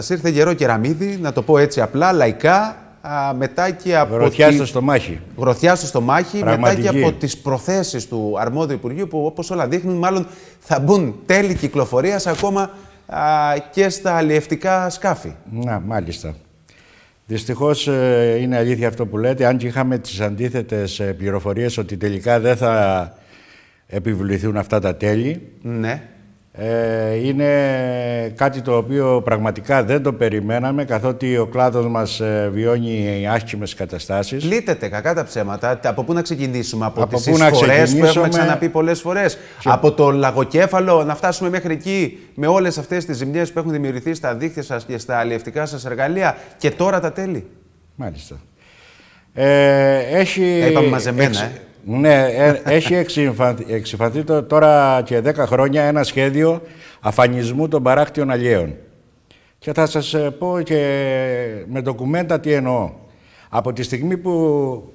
Σας ήρθε γερό κεραμίδι, να το πω έτσι απλά, λαϊκά, μετά και από. Γροθιά στο μάχη. Γροθιά στο μάχη, μετά και από τις προθέσεις του αρμόδιου Υπουργείου, που όπως όλα δείχνουν, μάλλον θα μπουν τέλη κυκλοφορίας ακόμα και στα αλλιευτικά σκάφη. Να, μάλιστα. Δυστυχώς ε, είναι αλήθεια αυτό που λέτε. Αν και είχαμε τις αντίθετες πληροφορίες ότι τελικά δεν θα επιβληθούν αυτά τα τέλη. Ναι. Ε, είναι κάτι το οποίο πραγματικά δεν το περιμέναμε, καθότι ο κλάδος μας ε, βιώνει άσχημες καταστάσεις. Λύτεται κακά τα ψέματα. Από πού να ξεκινήσουμε, από, από τις εισφορές που έχουμε ξαναπεί πολλές φορές, και... από το λαγοκέφαλο να φτάσουμε μέχρι εκεί με όλες αυτές τις ζημιές που εχουμε ξαναπει πολλες φορες απο το λαγοκεφαλο να φτασουμε δημιουργηθεί στα δίχτυα σας και στα αλλιευτικά σας εργαλεία και τώρα τα τέλη. Μάλιστα. Ε, έχει... Τα είπαμε μαζεμένα, ε. Ναι, ε, έχει εξυφανθεί τώρα και 10 χρόνια ένα σχέδιο αφανισμού των παράκτιων αλλιέων. Και θα σας ε, πω και με ντοκουμέντα τι εννοώ. Από τη στιγμή που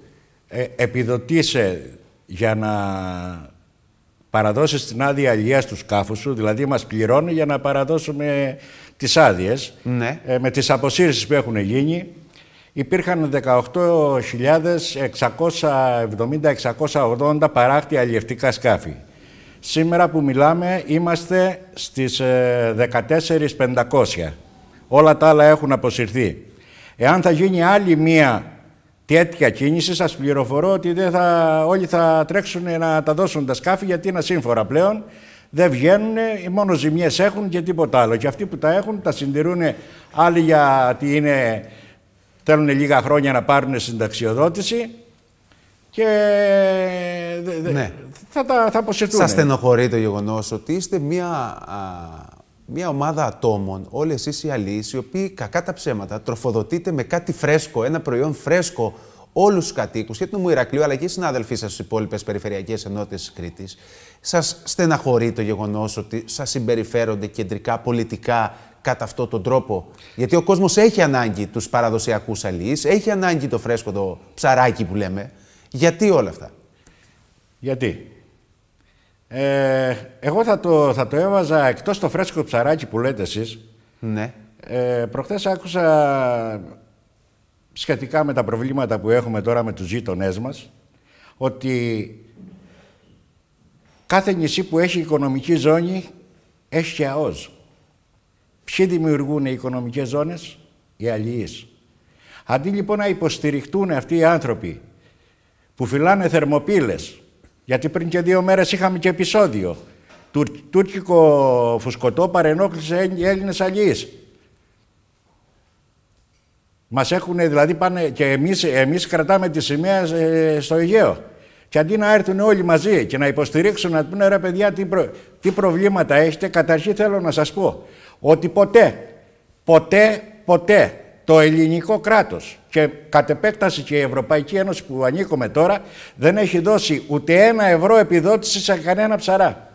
ε, επιδοτήσε για να παραδώσεις την άδεια αλιέας του σκάφους σου, δηλαδή μας πληρώνει για να παραδώσουμε τις άδειες, ναι. με τις αποσύρσεις που έχουν γίνει, υπήρχαν 18.670-680 παράκτη αλλιευτικά σκάφη. Σήμερα που μιλάμε είμαστε στις 14.500. Ε, Όλα τα άλλα έχουν αποσυρθεί. Εάν θα γίνει άλλη μία τέτοια κίνηση, σας πληροφορώ ότι δεν θα, όλοι θα τρέξουν να τα δώσουν τα σκάφη γιατί είναι σύμφορα πλέον. Δεν βγαίνουν, μόνο ζημιές έχουν και τίποτα άλλο. Και αυτοί που τα έχουν τα συντηρούν άλλοι γιατί είναι Θέλουν λίγα χρόνια να πάρουν συνταξιοδότηση και ναι. θα, τα, θα αποσυρθούν. Σας στενοχωρεί το γεγονός ότι είστε μία, μία ομάδα ατόμων, όλοι εσείς οι αλλοίς, οι οποίοι κακά τα ψέματα τροφοδοτείτε με κάτι φρέσκο, ένα προϊόν φρέσκο όλους τους κατοίκους και του Ηρακλείου αλλά και οι συνάδελφοί σας στις υπόλοιπες περιφερειακές ενότητες της Κρήτης, σας στεναχωρεί το γεγονός ότι σας συμπεριφέρονται κεντρικά πολιτικά κατά αυτόν τον τρόπο. Γιατί ο κόσμος έχει ανάγκη τους παραδοσιακούς αλληλείς, έχει ανάγκη το φρέσκο το ψαράκι που λέμε. Γιατί όλα αυτά. Γιατί. Ε, εγώ θα το, θα το έβαζα εκτός το φρέσκο ψαράκι που λέτε εσείς. Ναι. Ε, προχθές άκουσα σχετικά με τα προβλήματα που έχουμε τώρα με τους γείτονές μας ότι κάθε νησί που έχει οικονομική ζώνη έχει και ΑΟΣ. Ποιοι δημιουργούν οι οικονομικές ζώνες? Οι αλληλείς. Αντί λοιπόν να υποστηριχτούν αυτοί οι άνθρωποι που φυλάνε θερμοπύλες, γιατί πριν και δύο μέρες είχαμε και επεισόδιο, του, τουρκικό φουσκωτό παρενόχλησε Έλληνες αλληλείς. Μας έχουν, δηλαδή πάνε και εμείς, εμείς κρατάμε τη σημαία ε, στο Αιγαίο. Και αντί να έρθουν όλοι μαζί και να υποστηρίξουν, να πούνε ρε παιδιά τι, τι προβλήματα έχετε, καταρχήν θέλω να σας πω ότι ποτέ, ποτέ, ποτέ το ελληνικό κράτος και κατ' επέκταση και η Ευρωπαϊκή Ένωση που ανήκουμε τώρα δεν έχει δώσει ούτε ένα ευρώ επιδότησης σε κανένα ψαρά.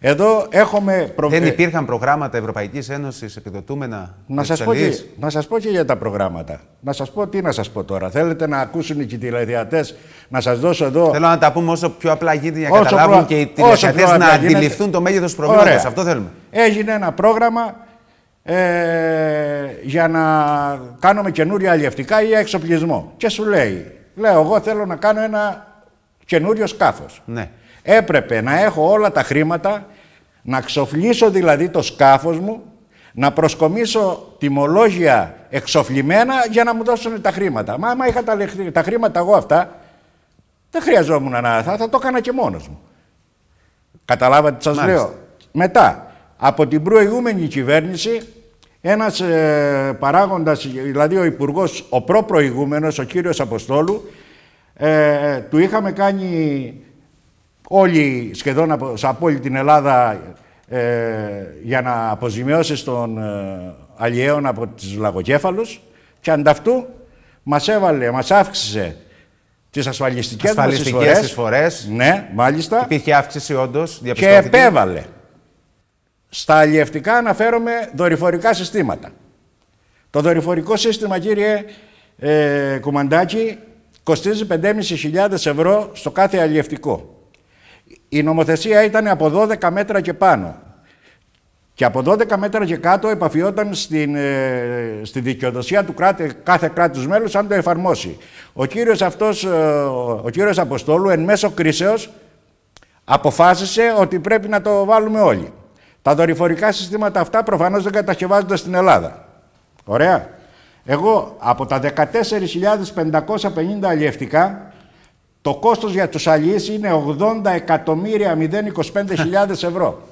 Εδώ έχουμε προβλήματα. Δεν ε, υπήρχαν προγράμματα Ευρωπαϊκής Ένωσης επιδοτούμενα. Να σα πω, και, σας πω και για τα προγράμματα. Να σας πω τι να σας πω τώρα. Θέλετε να ακούσουν οι τηλεδιατέ, να σας δώσω εδώ. Θέλω να τα πούμε όσο πιο απλά γίνεται για να καταλάβουν προ... και οι τηλεδιατέ να αντιληφθούν το μέγεθος προβλήματο. Αυτό θέλουμε. Έγινε ένα πρόγραμμα ε, για να κάνουμε καινούρια αλλιευτικά ή εξοπλισμό. Και σου λέει, λέω, εγώ θέλω να κάνω ένα καινούριο σκάφος. Ναι. Έπρεπε να έχω όλα τα χρήματα, να ξοφλήσω δηλαδή το σκάφος μου, να προσκομίσω τιμολόγια εξοφλημένα για να μου δώσουν τα χρήματα. Μα άμα είχα τα, τα χρήματα εγώ αυτά, δεν χρειαζόμουν να θα, θα το έκανα και μόνος μου. Καταλάβατε τι σας λέω. Μετά, από την προηγούμενη κυβέρνηση, ένας ε, παράγοντας, δηλαδή ο υπουργός, ο προπροηγούμενος, ο κύριος Αποστόλου, ε, ε, του είχαμε κάνει όλοι σχεδόν από, σε όλη την Ελλάδα ε, για να αποζημιώσεις τον ε, αλλιέων από τις λαγοκέφαλους και ανταυτού μας έβαλε, μας αύξησε τις ασφαλιστικές, ασφαλιστικές μας εισφορές. Ναι, μάλιστα. Υπήρχε αύξηση όντως, Και επέβαλε. Στα αλλιευτικά αναφέρομαι δορυφορικά συστήματα. Το δορυφορικό σύστημα, κύριε ε, Κουμαντάκη, κοστίζει 5.500 ευρώ στο κάθε αλλιευτικό. Η νομοθεσία ήταν από 12 μέτρα και πάνω. Και από 12 μέτρα και κάτω επαφιόταν στην, ε, στη δικαιοδοσία του κράτη, κάθε κράτους μέλους αν το εφαρμόσει. Ο κύριος, αυτός, ε, ο κύριος Αποστόλου εν μέσω κρίσεως αποφάσισε ότι πρέπει να το βάλουμε όλοι. Τα δορυφορικά συστήματα αυτά προφανώς δεν κατασκευάζονται στην Ελλάδα. Ωραία. Εγώ από τα 14.550 αλλιευτικά το κόστος για τους αλληλείς είναι 80 εκατομμύρια 025.000 ευρώ.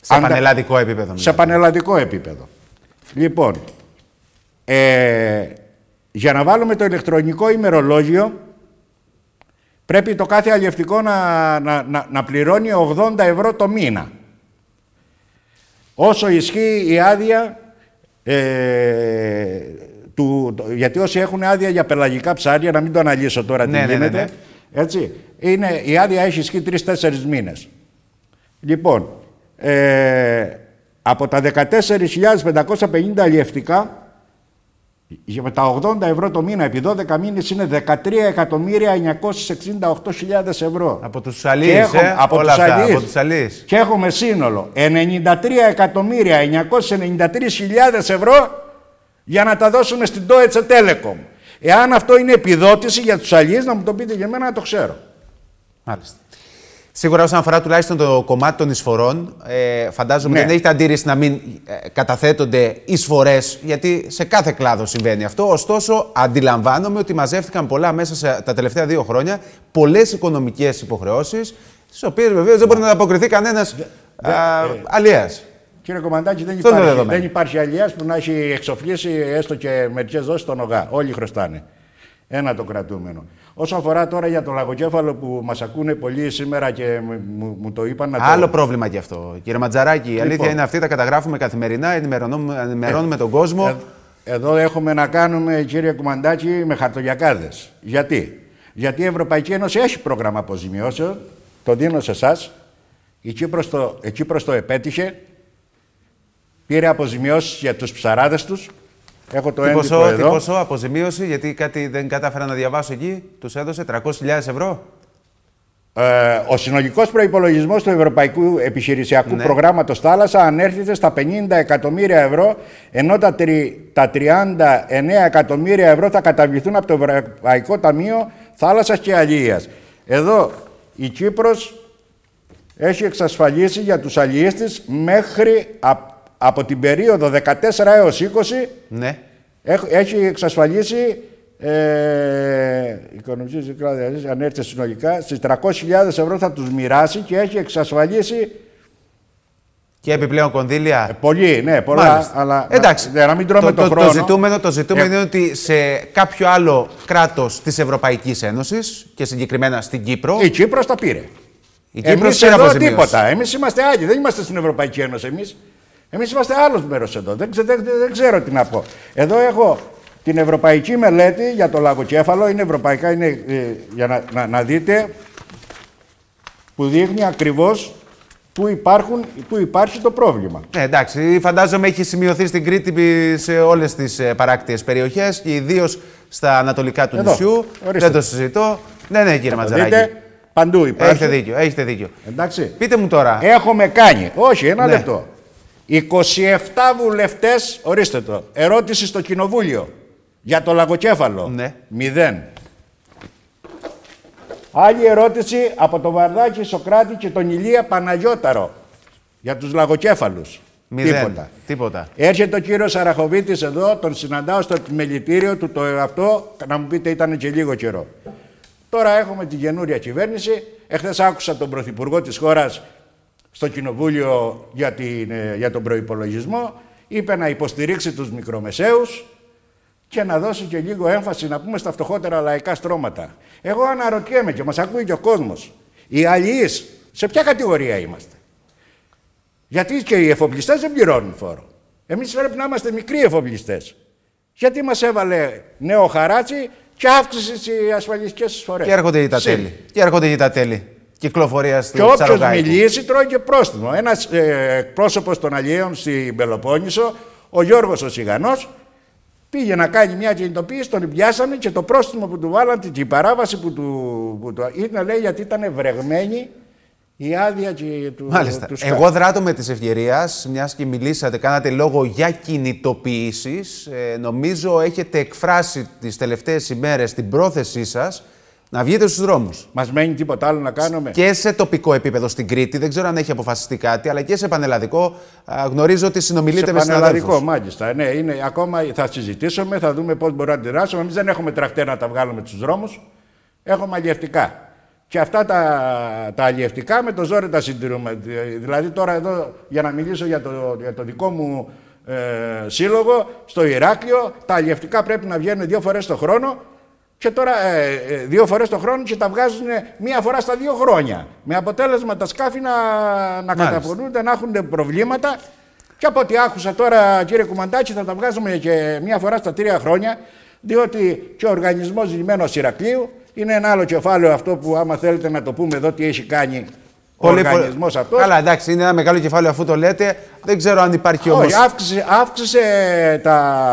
Σε πανελλαδικό επίπεδο. Σε πανελλαδικό επίπεδο. Λοιπόν, ε, για να βάλουμε το ηλεκτρονικό ημερολόγιο, πρέπει το κάθε αλλιευτικό να, να, να, να πληρώνει 80 ευρώ το μήνα. Όσο ισχύει η άδεια ε, του, γιατί όσοι έχουν άδεια για πελαγικά ψάρια, να μην το αναλύσω τώρα ναι, τι ναι, ναι, γίνεται, ναι. έτσι, είναι, η άδεια έχει ισχύει τρει-τέσσερι μήνες. Λοιπόν, ε, από τα 14.550 αλλιευτικά, με τα 80 ευρώ το μήνα, επί 12 μήνες είναι 13.968.000 ευρώ. Από τους αλλιεί, ε, από, όλα Και έχουμε σύνολο 93.993.000 ευρώ για να τα δώσουμε στην Deutsche Telekom. Εάν αυτό είναι επιδότηση για τους αλλιείς, να μου το πείτε για μένα να το ξέρω. Μάλιστα. Σίγουρα όσον αφορά τουλάχιστον το κομμάτι των εισφορών, ε, φαντάζομαι ναι. δεν έχετε αντίρρηση να μην ε, καταθέτονται εισφορές, γιατί σε κάθε κλάδο συμβαίνει αυτό. Ωστόσο, αντιλαμβάνομαι ότι μαζεύτηκαν πολλά μέσα σε, τα τελευταία δύο χρόνια, πολλές οικονομικές υποχρεώσεις, τις οποίες βεβαίως δεν μπορεί να ανταποκριθεί κανένας αλλιέ. Κύριε Κομμαντάκη, δεν υπάρχει, δεδομένο. δεν υπάρχει που να έχει εξοφλήσει έστω και μερικές δόσεις τον ΟΓΑ. Όλοι χρωστάνε. Ένα το κρατούμενο. Όσον αφορά τώρα για το λαγοκέφαλο που μας ακούνε πολλοί σήμερα και μου, μου το είπαν να Άλλο το... πρόβλημα κι αυτό. Κύριε Ματζαράκη, η αλήθεια λοιπόν. είναι αυτή, τα καταγράφουμε καθημερινά, ενημερώνουμε, ενημερώνουμε ε, τον κόσμο. Ε, εδώ έχουμε να κάνουμε, κύριε Κουμαντάκη, με χαρτογιακάδες. Γιατί? Γιατί η Ευρωπαϊκή Ένωση έχει πρόγραμμα αποζημιώσεων, το δίνω σε εσάς. Η Κύπρος το, το επέτυχε, Πήρε αποζημιώσεις για τους ψαράδες τους. Έχω το έντυπο ποσό, εδώ. Τι ποσό αποζημίωση, γιατί κάτι δεν κατάφερα να διαβάσω εκεί. Τους έδωσε 300.000 ευρώ. Ε, ο συνολικός προπολογισμό του Ευρωπαϊκού Επιχειρησιακού ναι. Προγράμματος Θάλασσα ανέρχεται στα 50 εκατομμύρια ευρώ, ενώ τα, τρι, 39 εκατομμύρια ευρώ θα καταβληθούν από το Ευρωπαϊκό Ταμείο Θάλασσας και Αλληλείας. Εδώ η Κύπρος έχει εξασφαλίσει για τους αλληλείς μέχρι από από την περίοδο 14 έως 20 ναι. έχει εξασφαλίσει ε, οικονομική αν έρθει συνολικά, στις 300.000 ευρώ θα τους μοιράσει και έχει εξασφαλίσει και επιπλέον κονδύλια. Ε, πολύ, ναι, πολλά. Αλλά, Εντάξει. Ναι, να μην τρώμε το, το, χρόνο. Το ζητούμενο, το ζητούμενο ε, είναι ότι σε κάποιο άλλο κράτος της Ευρωπαϊκής Ένωσης και συγκεκριμένα στην Κύπρο. Η Κύπρος τα πήρε. Η Κύπρος Εμείς εδώ τίποτα. Εμείς είμαστε άλλοι. Δεν είμαστε στην Ευρωπαϊκή Ένωση. Εμείς Εμείς είμαστε άλλος μέρος εδώ. Δεν, δεν, δεν ξέρω τι να πω. Εδώ έχω την ευρωπαϊκή μελέτη για το λαγοκέφαλο. Είναι ευρωπαϊκά, είναι ε, για να, να, δείτε που δείχνει ακριβώς που, υπάρχει το πρόβλημα. Ε, εντάξει, φαντάζομαι έχει σημειωθεί στην Κρήτη σε όλες τις ε, παράκτιες περιοχές και ιδίως στα ανατολικά του Εδώ, νησιού. Ορίστε. Δεν το συζητώ. Ναι, ναι, κύριε Ματζαράκη. Δείτε, παντού υπάρχει. Έχετε δίκιο, έχετε δίκιο. Εντάξει. Πείτε μου τώρα. Έχουμε κάνει. Όχι, ένα ναι. λεπτό. 27 βουλευτές, ορίστε το, ερώτηση στο κοινοβούλιο για το λαγοκέφαλο. Ναι. Μηδέν. Άλλη ερώτηση από τον Βαρδάκη Σοκράτη και τον Ηλία Παναγιώταρο για τους λαγοκέφαλους. Τίποτα. Τίποτα. Έρχεται ο κύριος Αραχοβίτη εδώ, τον συναντάω στο επιμελητήριο του το αυτό, να μου πείτε ήταν και λίγο καιρό. Τώρα έχουμε την καινούρια κυβέρνηση. Εχθές άκουσα τον πρωθυπουργό της χώρας στο Κοινοβούλιο για, την, ε, για τον προϋπολογισμό, είπε να υποστηρίξει τους μικρομεσαίους και να δώσει και λίγο έμφαση, να πούμε, στα φτωχότερα λαϊκά στρώματα. Εγώ αναρωτιέμαι και μας ακούει και ο κόσμος. Οι αλληλείς, σε ποια κατηγορία είμαστε. Γιατί και οι εφοπλιστές δεν πληρώνουν φόρο. Εμείς πρέπει να είμαστε μικροί εφοπλιστές. Γιατί μας έβαλε νέο χαράτσι και αύξηση στις ασφαλιστικές φορές. Και έρχονται τα τέλη. Και έρχονται τα τέλη κυκλοφορία του Και όποιος μιλήσει τρώει και πρόστιμο. Ένας ε, των Αλλιέων στην Πελοπόννησο, ο Γιώργος ο Σιγανός, πήγε να κάνει μια κινητοποίηση, τον πιάσανε και το πρόστιμο που του βάλαν, την παράβαση που του, που λέει, γιατί ήταν βρεγμένη η άδεια και του. Μάλιστα. Εγώ δράτω με της ευκαιρίας, μιας και μιλήσατε, κάνατε λόγο για κινητοποιήσει. νομίζω έχετε εκφράσει τις τελευταίες ημέρες την πρόθεσή σας να βγείτε στους δρόμους. Μας μένει τίποτα άλλο να κάνουμε. Και σε τοπικό επίπεδο στην Κρήτη, δεν ξέρω αν έχει αποφασιστεί κάτι, αλλά και σε πανελλαδικό. Γνωρίζω ότι συνομιλείτε σε με συναδέλφους. Πανελλαδικό, μάλιστα. Ναι, είναι, ακόμα θα συζητήσουμε, θα δούμε πώς μπορούμε να αντιδράσουμε. Εμείς δεν έχουμε τρακτέρ να τα βγάλουμε στου δρόμους. Έχουμε αλλιευτικά. Και αυτά τα, τα αλλιευτικά με το ζόρι τα συντηρούμε. Δηλαδή τώρα εδώ, για να μιλήσω για το, το δικό μου ε, σύλλογο, στο Ηράκλειο, τα αλλιευτικά πρέπει να βγαίνουν δύο φορές το χρόνο και τώρα ε, ε, δύο φορές το χρόνο και τα βγάζουν μία φορά στα δύο χρόνια. Με αποτέλεσμα τα σκάφη να, να καταπονούνται, να έχουν προβλήματα. Και από ό,τι άκουσα τώρα, κύριε Κουμαντάκη, θα τα βγάζουμε και μία φορά στα τρία χρόνια, διότι και ο οργανισμός λιμένος Ηρακλείου είναι ένα άλλο κεφάλαιο αυτό που άμα θέλετε να το πούμε εδώ τι έχει κάνει ο οργανισμός αυτός. Καλά, εντάξει, είναι ένα μεγάλο κεφάλαιο αφού το λέτε. Δεν ξέρω αν υπάρχει όμω. Όχι, αύξησε, αύξησε τα,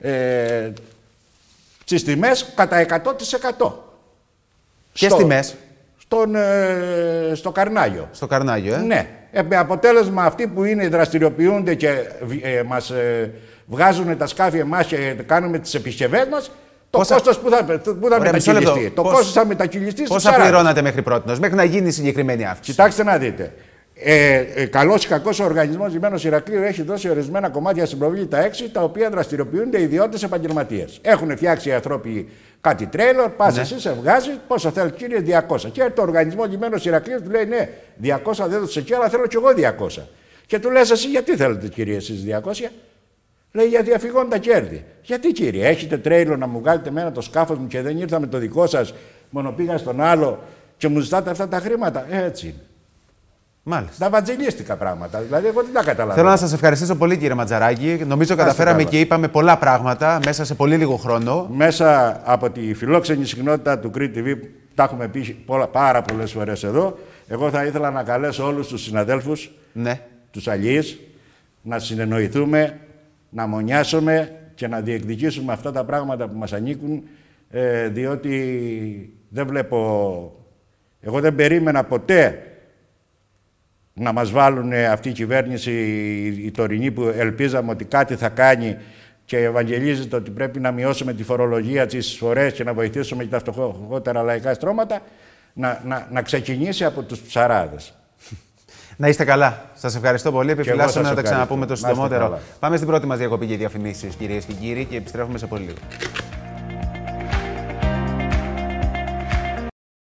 ε, στις τιμές κατά 100%. Ποιες στο... τιμές. Στον, ε, στο Καρνάγιο. Στο Καρνάγιο, ε. Ναι. Ε, με αποτέλεσμα αυτοί που είναι, δραστηριοποιούνται και ε, μας ε, βγάζουν τα σκάφη εμάς και κάνουμε τις επισκευές μας, το πόσα... κόστος που θα, που θα Ωραία, μετακυλιστεί. Το Πώς... θα μετακυλιστεί Πόσα πληρώνατε μέχρι πρώτη, μέχρι να γίνει η συγκεκριμένη αύξηση. Κοιτάξτε να δείτε. Ε, ε Καλός ή κακός, ο οργανισμός Λιμένο Ηρακλείου έχει δώσει ορισμένα κομμάτια στην τα έξι, τα οποία δραστηριοποιούνται ιδιώτες επαγγελματίες. Έχουν φτιάξει οι άνθρωποι κάτι τρέλο, πας ναι. εσύ, σε βγάζει, πόσο θέλεις, κύριε 200. Και το οργανισμό Λιμένο Ηρακλείου του λέει: Ναι, 200 δεν έδωσε εκεί, αλλά θέλω κι εγώ 200. Και του λες: Εσύ γιατί θέλετε, κύριε, εσείς 200. Λέει για διαφυγόν τα κέρδη. Γιατί κύριε, έχετε τρέιλο να μου βγάλετε μένα το σκάφος μου και δεν ήρθα με το δικό σας, μόνο πήγα στον άλλο και μου ζητάτε αυτά τα χρήματα. Ε, έτσι Μάλιστα. Τα βατζελίστικα πράγματα. Δηλαδή, εγώ δεν τα καταλαβαίνω. Θέλω να σας ευχαριστήσω πολύ, κύριε Ματζαράκη. Νομίζω καταφέραμε και είπαμε πολλά πράγματα μέσα σε πολύ λίγο χρόνο. Μέσα από τη φιλόξενη συχνότητα του Crete TV, τα έχουμε πει πάρα πολλές φορές εδώ. Εγώ θα ήθελα να καλέσω όλους τους συναδέλφους, ναι. τους αλλιείς, να συνεννοηθούμε, να μονιάσουμε και να διεκδικήσουμε αυτά τα πράγματα που μας ανήκουν, ε, διότι δεν βλέπω... Εγώ δεν περίμενα ποτέ να μας βάλουν ε, αυτή η κυβέρνηση η, τωρινή που ελπίζαμε ότι κάτι θα κάνει και ευαγγελίζεται ότι πρέπει να μειώσουμε τη φορολογία τη φορές και να βοηθήσουμε και τα φτωχότερα λαϊκά στρώματα, να, να, να ξεκινήσει από τους ψαράδες. Να είστε καλά. Σας ευχαριστώ πολύ. Επιφυλάσσομαι να τα ξαναπούμε το συντομότερο. Πάμε στην πρώτη μας διακοπή για διαφημίσεις, κυρίες και κύριοι, και επιστρέφουμε σε πολύ λίγο.